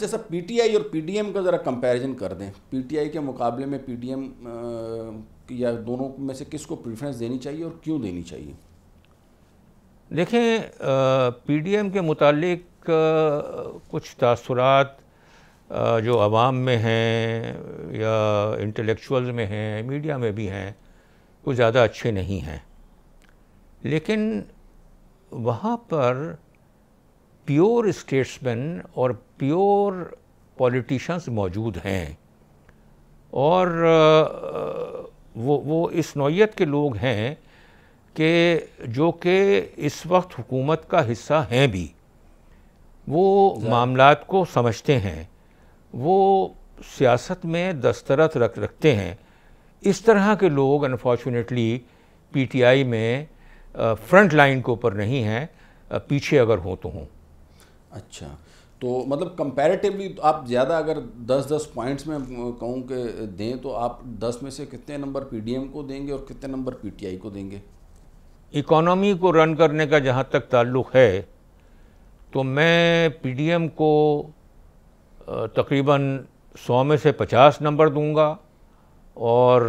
जैसा पीटीआई और पीडीएम का ज़रा कंपैरिजन कर दें पीटीआई के मुकाबले में पीडीएम या दोनों में से किसको प्रेफरेंस देनी चाहिए और क्यों देनी चाहिए देखें पीडीएम के मुतालिक कुछ तासरात जो आवाम में हैं या इंटेलेक्चुअल्स में हैं मीडिया में भी हैं वो ज़्यादा अच्छे नहीं हैं लेकिन वहाँ पर प्योर स्टेट्समैन और प्योर पॉलिटिशन्स मौजूद हैं और वो वो इस नौीयत के लोग हैं कि जो कि इस वक्त हुकूमत का हिस्सा हैं भी वो मामला को समझते हैं वो सियासत में दस्तरत रख रखते हैं इस तरह के लोग अनफॉर्चुनेटली पीटीआई में फ्रंट लाइन के ऊपर नहीं हैं पीछे अगर हो तो हों अच्छा तो मतलब कंपैरेटिवली आप ज़्यादा अगर 10-10 पॉइंट्स में कहूँ कि दें तो आप 10 में से कितने नंबर पीडीएम को देंगे और कितने नंबर पीटीआई को देंगे इकोनॉमी को रन करने का जहाँ तक ताल्लुक़ है तो मैं पीडीएम को तकरीबन 100 में से 50 नंबर दूंगा और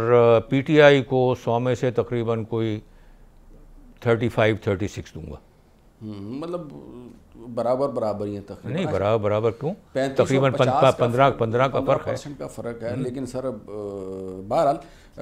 पीटीआई को 100 में से तकरीबन कोई 35-36 दूंगा हम्म, मतलब बराबर बराबर ही है तकरीबन नहीं बराबर बराबर क्यों तकरीबन पंद्रह पंद्रह का फर्क है का फर्क है हम्म। लेकिन सर बहरहाल